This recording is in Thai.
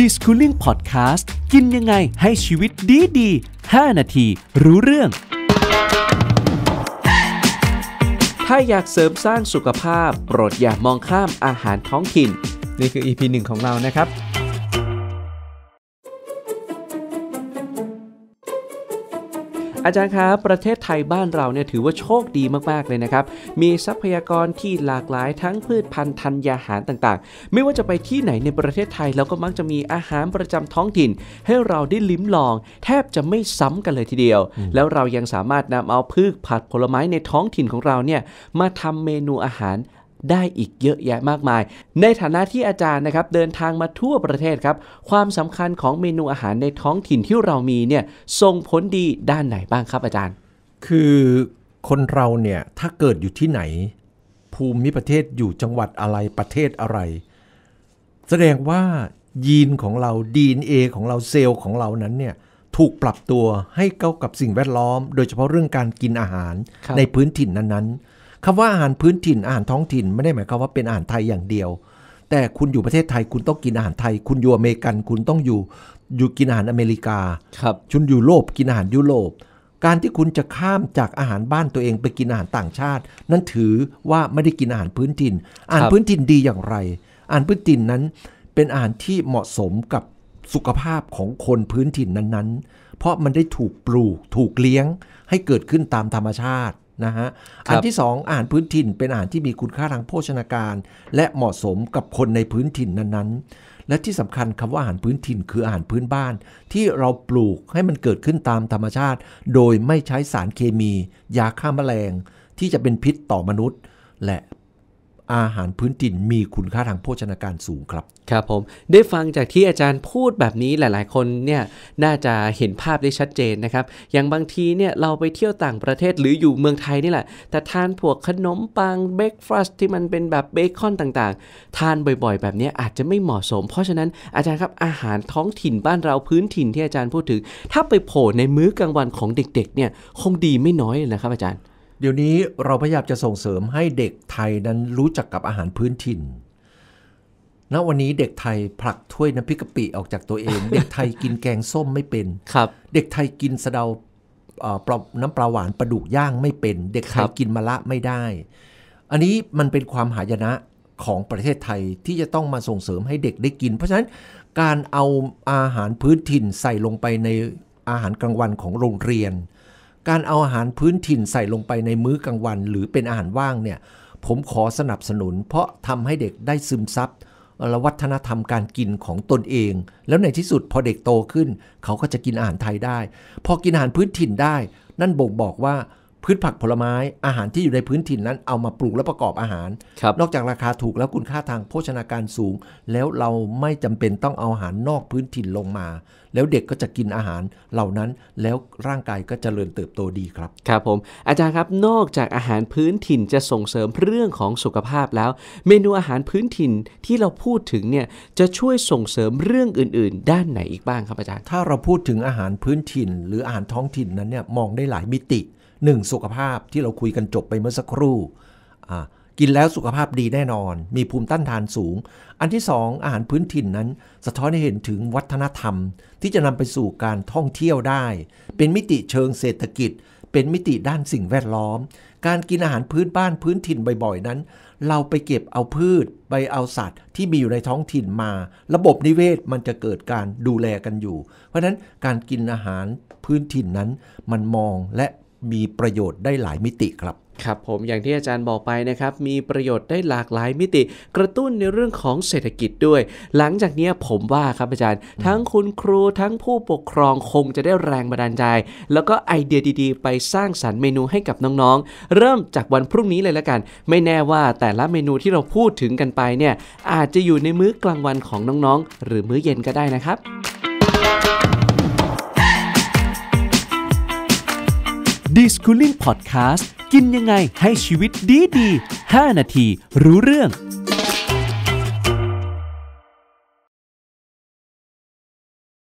ดีสคูลิ่งพอดแคสต์กินยังไงให้ชีวิตดีดี5นาทีรู้เรื่อง ถ้าอยากเสริมสร้างสุขภาพโปรดอย่ามองข้ามอาหารท้องถิ่น นี่คือ EP 1 ของเรานะครับอาจารย์ครับประเทศไทยบ้านเราเนี่ยถือว่าโชคดีมากๆเลยนะครับ มีทรัพยากรที่หลากหลายทั้งพืชพันธุ์ธัญญาหารต่างๆ ไม่ว่าจะไปที่ไหนในประเทศไทยเราก็มักจะมีอาหารประจำท้องถิ่น ให้เราได้ลิ้มลอง แทบจะไม่ซ้ำกันเลยทีเดียว แล้วเรายังสามารถนำเอาพืชผักผลไม้ในท้องถิ่นของเราเนี่ยมาทำเมนูอาหารได้อีกเยอะแยะมากมาย ในฐานะที่อาจารย์นะครับเดินทางมาทั่วประเทศครับ ความสำคัญของเมนูอาหารในท้องถิ่นที่เรามีเนี่ยส่งผลดีด้านไหนบ้างครับอาจารย์ คือคนเราเนี่ย ถ้าเกิดอยู่ที่ไหน ภูมิประเทศอยู่จังหวัดอะไรประเทศอะไร แสดงว่ายีนของเราดีเอของเราเซลล์ของเรานั้นเนี่ยถูกปรับตัวให้เข้ากับสิ่งแวดล้อม โดยเฉพาะเรื่องการกินอาหารรในพื้นถิ่นนั้นๆคำว่าอาหารพื้นถิ่น อาหารท้องถิ่นไม่ได้หมายความว่าเป็นอาหารไทยอย่างเดียว แต่คุณอยู่ประเทศไทยคุณต้องกินอาหารไทย คุณอยู่อเมริกันคุณต้องอยู่ อยู่กินอาหารอเมริกาครับชุนอยู่โรปกินอาหารยุโรปการที่คุณจะข้ามจากอาหารบ้านตัวเองไปกินอาหารต่างชาติ นั้นถือว่าไม่ได้กินอาหารพื้นถิ่นอาหารพื้นถิ่นดีอย่างไรอาหารพื้นถิ่นนั้น เป็นอาหารที่เหมาะสมกับสุขภาพของคนพื้นถิ่นนั้นๆเพราะมันได้ถูกปลูก ถูกเลี้ยง ให้เกิดขึ้นตามธรรมชาตินะฮะ อันที่2ออาหารพื้นถิ่นเป็นอาหารที่มีคุณค่าทางโภชนาการ และเหมาะสมกับคนในพื้นถิ่นนั้น ๆ และที่สำคัญคำว่าอาหารพื้นถิ่นคืออาหารพื้นบ้าน ที่เราปลูกให้มันเกิดขึ้นตามธรรมชาติ โดยไม่ใช้สารเคมี ยาฆ่าแมลง ที่จะเป็นพิษต่อมนุษย์ และอาหารพื้นถิ่นมีคุณค่าทางโภชนาการสูงครับ ครับผม ได้ฟังจากที่อาจารย์พูดแบบนี้หลาย ๆ คนเนี่ย น่าจะเห็นภาพได้ชัดเจนนะครับ อย่างบางทีเนี่ยเราไปเที่ยวต่างประเทศหรืออยู่เมืองไทยนี่แหละ แต่ทานพวกขนมปังเบรฟาสที่มันเป็นแบบเบคอนต่าง ๆ ทานบ่อย ๆ แบบนี้อาจจะไม่เหมาะสม เพราะฉะนั้นอาจารย์ครับอาหารท้องถิ่นบ้านเราพื้นถิ่นที่อาจารย์พูดถึง ถ้าไปโผล่ในมื้อกลางวันของเด็ก ๆ เนี่ยคงดีไม่น้อยนะครับ อาจารย์ดี๋ยวนี้เราพยายามจะส่งเสริมให้เด็กไทยนั้นรู้จักกับอาหารพื้นถิ่น ณ วันนี้เด็กไทยผลักถ้วยน้ำพริกกะปิออกจากตัวเอง เด็กไทยกินแกงส้มไม่เป็นครับ เด็กไทยกินสะเดาปลาน้ำปลาหวานปลาดุกย่างไม่เป็น เด็กไทยกินมะละไม่ได้ อันนี้มันเป็นความหายนะของประเทศไทยที่จะต้องมาส่งเสริมให้เด็กได้กิน เพราะฉะนั้นการเอาอาหารพื้นถิ่นใส่ลงไปในอาหารกลางวันของโรงเรียนการเอาอาหารพื้นถิ่นใส่ลงไปในมื้อกลางวันหรือเป็นอาหารว่างเนี่ย ผมขอสนับสนุนเพราะทำให้เด็กได้ซึมซับและวัฒนธรรมการกินของตนเอง แล้วในที่สุดพอเด็กโตขึ้น เขาก็จะกินอาหารไทยได้ พอกินอาหารพื้นถิ่นได้ นั่นบ่งบอกว่าพืชผักผลไม้อาหารที่อยู่ในพื้นถิ่นนั้นเอามาปลูกและประกอบอาหารรนอกจากราคาถูกแล้วคุณค่าทางโภชนาการสูง แล้วเราไม่จำเป็นต้องเอาอาหารนอกพื้นถิ่นลงมา แล้วเด็กก็จะกินอาหารเหล่านั้นแล้วร่างกายก็จเจริญเติบโตดีครับครับผม อาจารย์ครับนอกจากอาหารพื้นถิ่นจะส่งเสริมเรื่องของสุขภาพแล้ว เมนูอาหารพื้นถิ่นที่เราพูดถึงเนี่ยจะช่วยส่งเสริมเรื่องอื่น ๆ ด้านไหนอีกบ้างครับอาจารย์ถ้าเราพูดถึงอาหารพื้นถิ่นหรืออาหารท้องถิ่นนั้นเนี่ยมองได้หลายมิติ 1. สุขภาพที่เราคุยกันจบไปเมื่อสักครู่ กินแล้วสุขภาพดีแน่นอน มีภูมิต้านทานสูง อันที่2ออาหารพื้นถิ่นนั้น สะท้อนให้เห็นถึงวัฒนธรรมที่จะนำไปสู่การท่องเที่ยวได้ เป็นมิติเชิงเศรษฐกิจ เป็นมิติด้านสิ่งแวดล้อม การกินอาหารพื้นบ้านพื้นถิ่นบ่อยๆนั้น เราไปเก็บเอาพืชไปเอาสัตว์ ที่มีอยู่ในท้องถิ่นมา ระบบนิเวศมันจะเกิดการดูแลกันอยู่ เพราะฉะนั้นการกินอาหารพื้นถิ่นนั้นมันมองและมีประโยชน์ได้หลายมิติครับครับผมอย่างที่อาจารย์บอกไปนะครับ มีประโยชน์ได้หลากหลายมิติ กระตุ้นในเรื่องของเศรษฐกิจด้วย หลังจากนี้ผมว่าครับอาจารย์ ทั้งคุณครูทั้งผู้ปกครองคงจะได้แรงบันดาลใจ แล้วก็ไอเดียดีๆ ไปสร้างสารรค์เมนูให้กับน้องๆ เริ่มจากวันพรุ่งนี้เลยละกัน ไม่แน่ว่าแต่ละเมนูที่เราพูดถึงกันไปเนี่ยอาจจะอยู่ในมื้อกลางวันของน้องๆหรือมื้อเย็นก็ได้นะครับดีสคูลิ่งพอดแคสต์กินยังไงให้ชีวิตดีดี5นาทีรู้เรื่อง